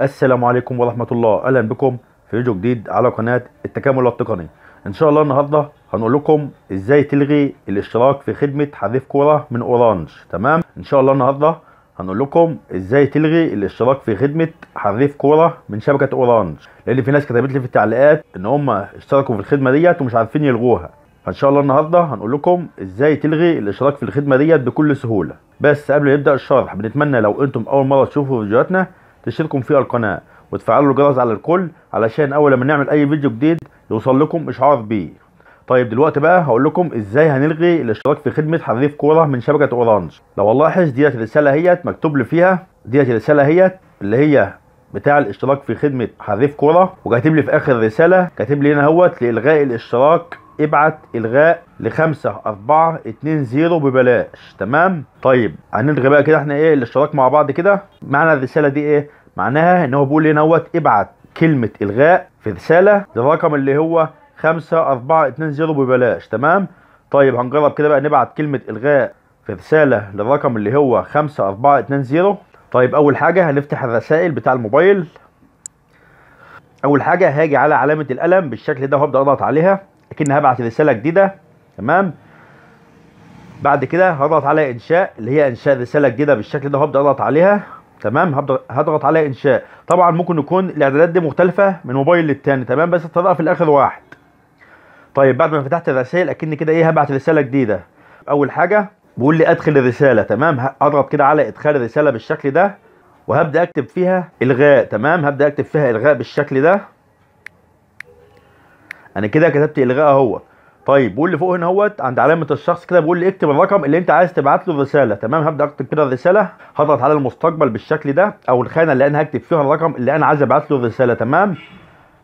السلام عليكم ورحمه الله اهلا بكم في فيديو جديد على قناه التكامل التقني ان شاء الله النهارده هنقول لكم ازاي تلغي الاشتراك في خدمه حذف كوره من اورانج تمام ان شاء الله النهارده هنقول لكم ازاي تلغي الاشتراك في خدمه حذف كوره من شبكه اورانج لان في ناس كتبت لي في التعليقات ان هم اشتركوا في الخدمه ديت ومش عارفين يلغوها فان شاء الله النهارده هنقول لكم ازاي تلغي الاشتراك في الخدمه ديت بكل سهوله بس قبل ما نبدا الشرح بنتمنى لو انتم اول مره تشوفوا فيديوهاتنا تشتركوا في القناه وتفعلوا الجرس على الكل علشان اول ما نعمل اي فيديو جديد يوصل لكم اشعار بيه طيب دلوقتي بقى هقول لكم ازاي هنلغي الاشتراك في خدمه حريف كوره من شبكه اورانج لو لاحظ ديت الرساله هي مكتوب لي فيها ديت الرساله هي اللي هي بتاع الاشتراك في خدمه حريف كوره وكاتب لي في اخر الرساله كاتب لي هنا اهوت لالغاء الاشتراك ابعت الغاء لخمسة أربعة اتنين زيرو ببلاش تمام طيب هنلغي بقى كده احنا ايه الاشتراك مع بعض كده معنى الرسالة دي ايه معناها ان هو بيقول لي نوت ابعت كلمة الغاء في رسالة للرقم اللي هو خمسة أربعة اتنين زيرو ببلاش تمام طيب هنجرب كده بقى نبعت كلمة الغاء في رسالة للرقم اللي هو خمسة أربعة اتنين زيرو طيب أول حاجة هنفتح الرسائل بتاع الموبايل أول حاجة هاجي على علامة القلم بالشكل ده وهبدأ أضغط عليها اكن هبعت رساله جديده تمام بعد كده هضغط على انشاء اللي هي انشاء رساله جديده بالشكل ده هبدا اضغط عليها تمام هضغط على انشاء طبعا ممكن يكون الاعدادات دي مختلفه من موبايل للتاني تمام بس الطريقه في الاخر واحد طيب بعد ما فتحت الرسائل اكن كده ايه هبعت رساله جديده اول حاجه بيقول لي ادخل الرساله تمام اضغط كده على ادخال الرساله بالشكل ده وهبدا اكتب فيها الغاء تمام هبدا اكتب فيها الغاء بالشكل ده انا كده كتبت الغاء اهو طيب واللي فوق هنا اهوت عند علامه الشخص كده بيقول لي اكتب الرقم اللي انت عايز تبعت له الرساله تمام هبدا اكتب كده الرساله هضغط على المستقبل بالشكل ده او الخانه اللي انا هكتب فيها الرقم اللي انا عايز ابعت له الرساله تمام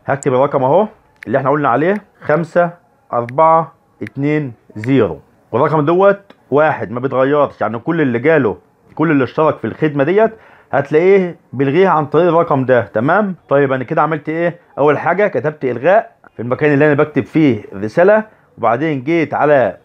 هكتب الرقم اهو اللي احنا قلنا عليه 5 4 2 0 والرقم دوت واحد ما بيتغيرش يعني كل اللي جاله كل اللي اشترك في الخدمه ديت هتلاقيه بيلغيها عن طريق الرقم ده تمام طيب انا كده عملت ايه اول حاجه كتبت الغاء في المكان اللي انا بكتب فيه الرساله وبعدين جيت على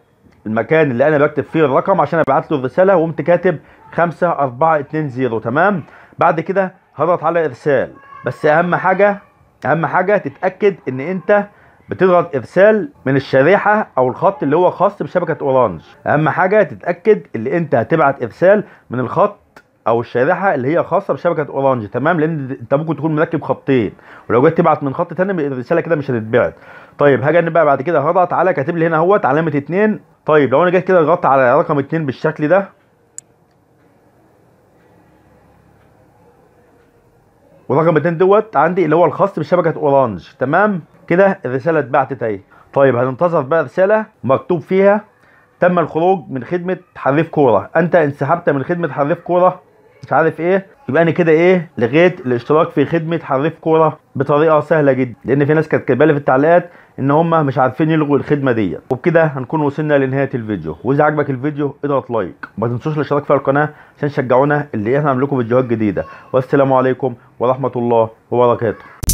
المكان اللي انا بكتب فيه الرقم عشان ابعت له الرساله وقمت كاتب 5420 تمام بعد كده هضغط على ارسال بس اهم حاجه اهم حاجه تتاكد ان انت بتضغط ارسال من الشريحه او الخط اللي هو خاص بشبكه اورانج اهم حاجه تتاكد اللي انت هتبعت ارسال من الخط او الشارحه اللي هي خاصه بشبكه اورانج تمام لان انت ممكن تكون مركب خطين ولو جيت تبعت من خط تاني الرساله كده مش هتتبعت طيب هاجي بقى بعد كده هضغط على كاتب لي هنا اهوت علامه 2 طيب لو انا جيت كده ضغطت على رقم 2 بالشكل ده ورقم 2 دوت عندي اللي هو الخاص بشبكه اورانج تمام كده الرساله اتبعتت اهي طيب هننتظر بقى رساله مكتوب فيها تم الخروج من خدمه حريف كوره انت انسحبت من خدمه حريف كوره مش عارف ايه يبقى انا كده ايه لغيت الاشتراك في خدمه حريف كوره بطريقه سهله جدا لان في ناس كانت كاتبه لي في التعليقات ان هم مش عارفين يلغوا الخدمه ديت وبكده هنكون وصلنا لنهايه الفيديو واذا عجبك الفيديو اضغط لايك وما تنسوش الاشتراك في القناه عشان تشجعونا اللي احنا نعمل لكم فيديوهات جديده والسلام عليكم ورحمه الله وبركاته